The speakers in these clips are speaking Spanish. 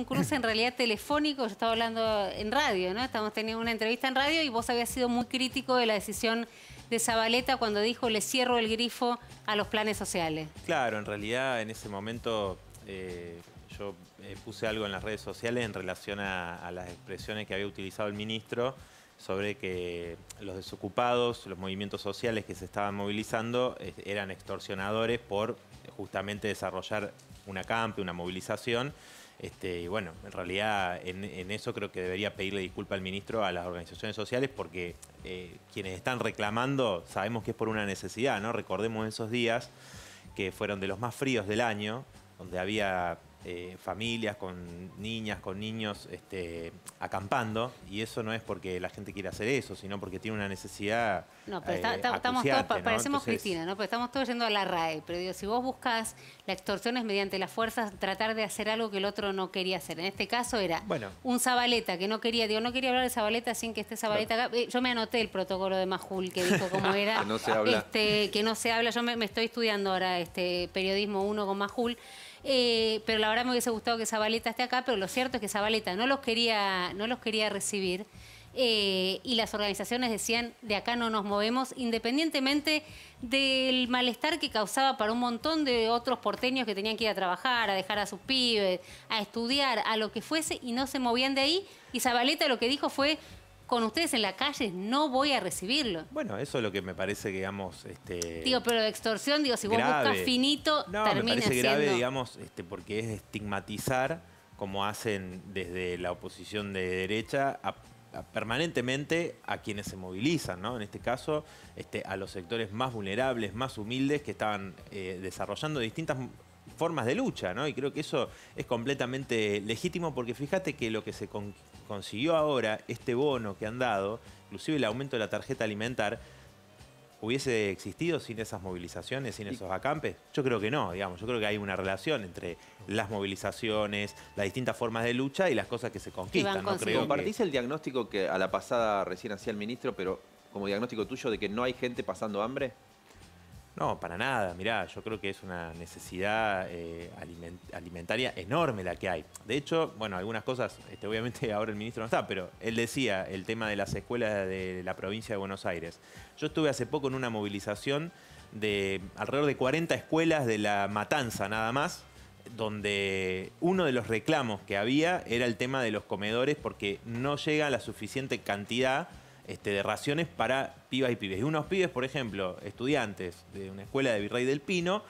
un cruce en realidad telefónico, yo estaba hablando en radio, ¿no? Estamos teniendo una entrevista en radio y vos habías sido muy crítico de la decisión de Zabaleta cuando dijo le cierro el grifo a los planes sociales. Claro, en realidad en ese momento eh, yo eh, puse algo en las redes sociales en relación a, las expresiones que había utilizado el ministro sobre que los desocupados, los movimientos sociales que se estaban movilizando eh, eran extorsionadores por justamente desarrollar una camp, una movilización. Este, y bueno, en realidad en, eso creo que debería pedirle disculpa al ministro a las organizaciones sociales porque eh, quienes están reclamando sabemos que es por una necesidad, ¿no? Recordemos esos días que fueron de los más fríos del año, donde había eh, familias con niñas, con niños este, acampando, y eso no es porque la gente quiera hacer eso, sino porque tiene una necesidad. No, pero eh, estamos todos, parecemos Cristina, ¿no? Pero estamos todos yendo a la RAE. Pero digo, si vos buscas la extorsión es mediante las fuerzas tratar de hacer algo que el otro no quería hacer. En este caso era un Zabaleta que no quería, digo, no quería hablar de Zabaleta sin que esté Zabaleta acá. Eh, yo me anoté el protocolo de Majul que dijo cómo era. que no se habla. Este, que no se habla. Yo me, estoy estudiando ahora este periodismo uno con Majul. Eh, pero la verdad me hubiese gustado que Zabaleta esté acá, pero lo cierto es que Zabaleta no los quería, no los quería recibir. Eh, y las organizaciones decían, de acá no nos movemos, independientemente del malestar que causaba para un montón de otros porteños que tenían que ir a trabajar, a dejar a sus pibes, a estudiar, a lo que fuese, y no se movían de ahí. Y Zabaleta lo que dijo fue, con ustedes en la calle, no voy a recibirlo. Bueno, eso es lo que me parece que, digamos... Este, digo, pero de extorsión, digo, si vos buscas finito, no, me parece grave, digamos, este, porque es estigmatizar, como hacen desde la oposición de derecha, a permanentemente a quienes se movilizan, ¿no? En este caso, este, a los sectores más vulnerables, más humildes, que estaban eh, desarrollando distintas formas de lucha, ¿no? Y creo que eso es completamente legítimo porque fíjate que lo que se consiguió ahora, este bono que han dado, inclusive el aumento de la tarjeta alimentar, ¿Hubiese existido sin esas movilizaciones, sin esos acampes? Yo creo que no, digamos. Yo creo que hay una relación entre las movilizaciones, las distintas formas de lucha y las cosas que se conquistan. ¿no? Compartís el diagnóstico que a la pasada recién hacía el ministro, pero como diagnóstico tuyo de que no hay gente pasando hambre? No, para nada. Mirá, yo creo que es una necesidad eh, alimentaria enorme la que hay. De hecho, bueno, algunas cosas, este, obviamente ahora el ministro no está, pero él decía el tema de las escuelas de la provincia de Buenos Aires. Yo estuve hace poco en una movilización de alrededor de 40 escuelas de la Matanza nada más, donde uno de los reclamos que había era el tema de los comedores porque no llega la suficiente cantidad este, de raciones para pibas y pibes. Y unos pibes, por ejemplo, estudiantes de una escuela de Virrey del Pino,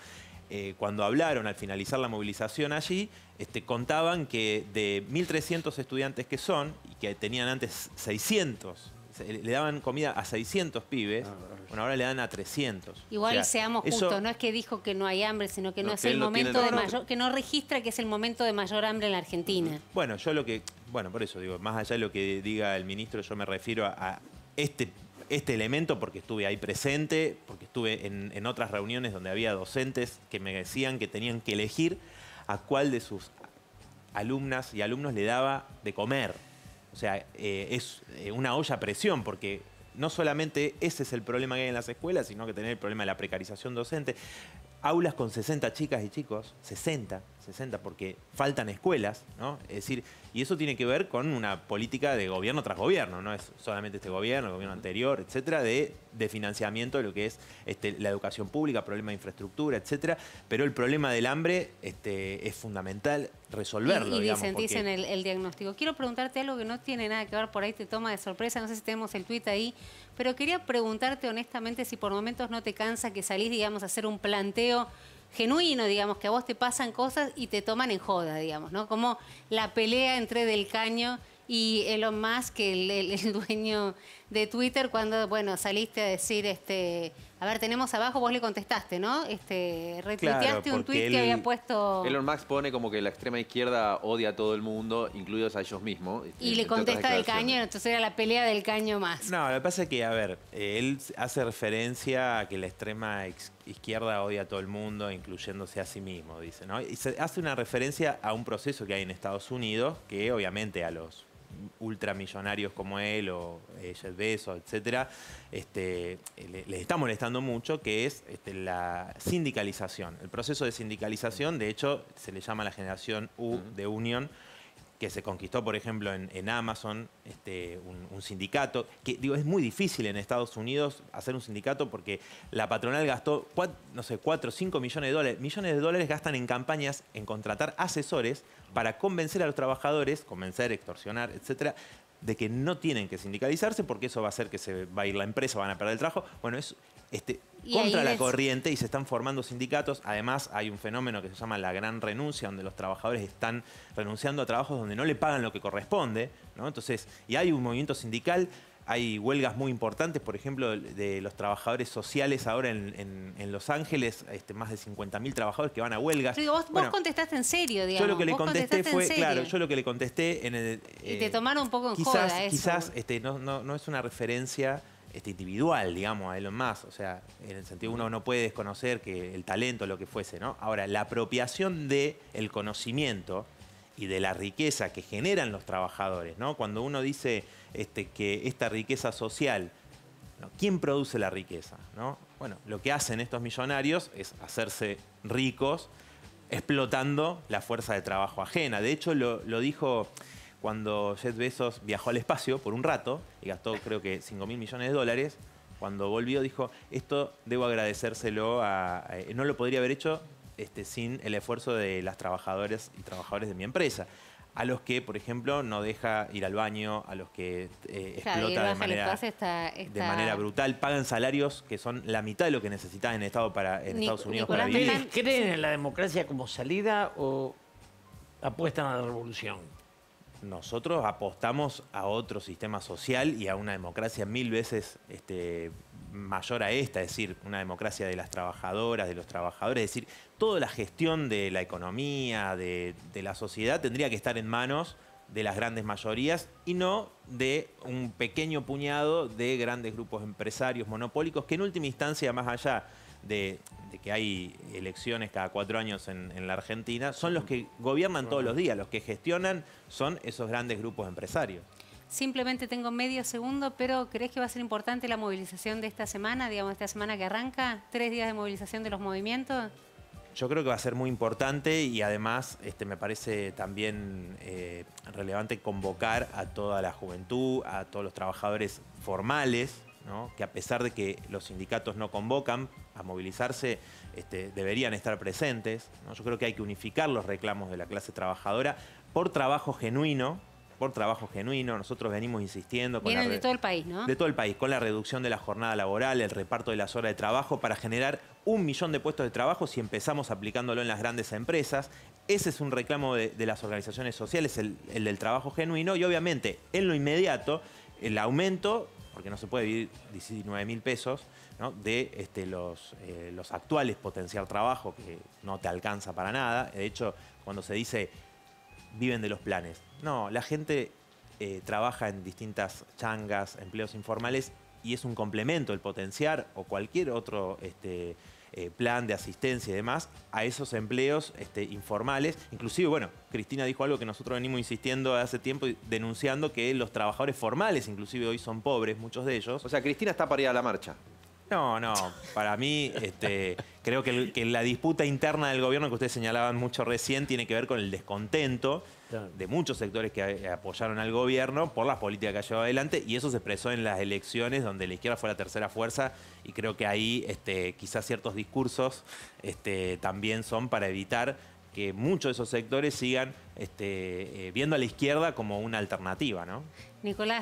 eh, cuando hablaron al finalizar la movilización allí, este, contaban que de 1.300 estudiantes que son, y que tenían antes 600, le daban comida a 600 pibes, ah, bueno, ahora le dan a 300. Igual seamos justos, no es que dijo que no hay hambre, sino que no, es el momento de mayor, que no registra que es el momento de mayor hambre en la Argentina. Bueno, yo lo que, bueno, por eso digo, más allá de lo que diga el ministro, yo me refiero a este, este, elemento porque estuve ahí presente, porque estuve en, otras reuniones donde había docentes que me decían que tenían que elegir a cuál de sus alumnas y alumnos le daba de comer. O sea, eh, es eh, una olla a presión porque no solamente ese es el problema que hay en las escuelas, sino que tener el problema de la precarización docente. Aulas con 60 chicas y chicos, 60, porque faltan escuelas, ¿no? Es decir, y eso tiene que ver con una política de gobierno tras gobierno, no es solamente este gobierno, el gobierno anterior, etcétera, de, financiamiento de lo que es este, la educación pública, problema de infraestructura, etcétera. Pero el problema del hambre este, es fundamental resolverlo. Y, y el, el, diagnóstico. Quiero preguntarte algo que no tiene nada que ver, por ahí te toma de sorpresa, no sé si tenemos el tuit ahí, pero quería preguntarte honestamente si por momentos no te cansa que salís, digamos, a hacer un planteo genuino, digamos, que a vos te pasan cosas y te toman en joda, digamos, ¿no? Como la pelea entre Del Caño y Elon Musk, el, el, el dueño de Twitter, cuando, bueno, saliste a decir, este, a ver, tenemos abajo, vos le contestaste, ¿no? Este, retuiteaste un tuit que había puesto... Elon Musk pone como que la extrema izquierda odia a todo el mundo, incluidos a ellos mismos. Y este, le contesta del caño, entonces era la pelea del caño más. No, lo que pasa es que, a ver, él hace referencia a que la extrema izquierda odia a todo el mundo, incluyéndose a sí mismo, dice, ¿no? Y hace una referencia a un proceso que hay en Estados Unidos, que obviamente a los ultramillonarios como él o el eh, Jeff etcétera, este, le, les está molestando mucho, que es este, la sindicalización. El proceso de sindicalización, de hecho, se le llama la generación U de Unión que se conquistó, por ejemplo, en, Amazon, este, un, sindicato, que digo, es muy difícil en Estados Unidos hacer un sindicato porque la patronal gastó, no sé, 4 o 5 millones de dólares. Millones de dólares gastan en campañas, en contratar asesores para convencer a los trabajadores, convencer, extorsionar, etcétera, de que no tienen que sindicalizarse porque eso va a hacer que se va a ir la empresa, van a perder el trabajo. Bueno, es, este, contra la corriente y se están formando sindicatos. Además, hay un fenómeno que se llama la gran renuncia, donde los trabajadores están renunciando a trabajos donde no le pagan lo que corresponde. ¿no? Entonces, y hay un movimiento sindical hay huelgas muy importantes, por ejemplo, de los trabajadores sociales ahora en, Los Ángeles, este, más de 50.000 trabajadores que van a huelgas. vos, contestaste en serio, digamos. Yo lo que le contesté fue, claro, yo lo que le contesté en el... y te eh, tomaron un poco en quizás, eso. Quizás este, no, es una referencia este, individual, digamos, a él más, O sea, en el sentido uno no puede desconocer que el talento, lo que fuese, ¿no? Ahora, la apropiación del el conocimiento y de la riqueza que generan los trabajadores, ¿no? Cuando uno dice este, que esta riqueza social, ¿no? ¿quién produce la riqueza? ¿no? Bueno, lo que hacen estos millonarios es hacerse ricos explotando la fuerza de trabajo ajena. De hecho, lo dijo cuando Jeff Bezos viajó al espacio por un rato y gastó creo que 5 mil millones de dólares, cuando volvió dijo, esto debo agradecérselo a... no lo podría haber hecho este, sin el esfuerzo de las trabajadoras y trabajadores de mi empresa. A los que, por ejemplo, no deja ir al baño, a los que eh, explota de manera, de manera brutal, pagan salarios que son la mitad de lo que necesitan en, Estado para, en Estados Unidos para vivir. ¿Creen en la democracia como salida o apuestan a la revolución? nosotros apostamos a otro sistema social y a una democracia mil veces este, mayor a esta, es decir, una democracia de las trabajadoras, de los trabajadores, es decir, toda la gestión de la economía, de la sociedad, tendría que estar en manos de las grandes mayorías y no de un pequeño puñado de grandes grupos empresarios monopólicos que en última instancia, más allá de, que hay elecciones cada cuatro años en, la Argentina, son los que gobiernan todos los días, los que gestionan son esos grandes grupos empresarios. Simplemente tengo medio segundo, pero ¿crees que va a ser importante la movilización de esta semana, digamos, esta semana que arranca? ¿Tres días de movilización de los movimientos? Yo creo que va a ser muy importante y además este, me parece también eh, relevante convocar a toda la juventud, a todos los trabajadores formales, que a pesar de que los sindicatos no convocan a movilizarse, este, deberían estar presentes. ¿no? Yo creo que hay que unificar los reclamos de la clase trabajadora por trabajo genuino, por trabajo genuino. Nosotros venimos insistiendo. Con Vienen de todo el país, ¿no? De todo el país, con la reducción de la jornada laboral, el reparto de las horas de trabajo para generar un millón de puestos de trabajo si empezamos aplicándolo en las grandes empresas. Ese es un reclamo de, las organizaciones sociales, el, el del trabajo genuino y obviamente en lo inmediato el aumento porque no se puede vivir 19 mil pesos, de este, eh, los, actuales potenciar trabajo, que no te alcanza para nada. De hecho, cuando se dice viven de los planes, no, la gente eh, trabaja en distintas changas, empleos informales, y es un complemento el potenciar o cualquier otro... Este, eh, plan de asistencia y demás a esos empleos este, informales. Inclusive, bueno, Cristina dijo algo que nosotros venimos insistiendo hace tiempo, denunciando que los trabajadores formales inclusive hoy son pobres, muchos de ellos. O sea, Cristina está parida a la marcha. No, no. Para mí, este, creo que, la disputa interna del gobierno que ustedes señalaban mucho recién tiene que ver con el descontento de muchos sectores que apoyaron al gobierno por las políticas que ha llevado adelante y eso se expresó en las elecciones donde la izquierda fue la tercera fuerza y creo que ahí este, quizás ciertos discursos este, también son para evitar que muchos de esos sectores sigan eh, viendo a la izquierda como una alternativa, ¿no? Nicolás.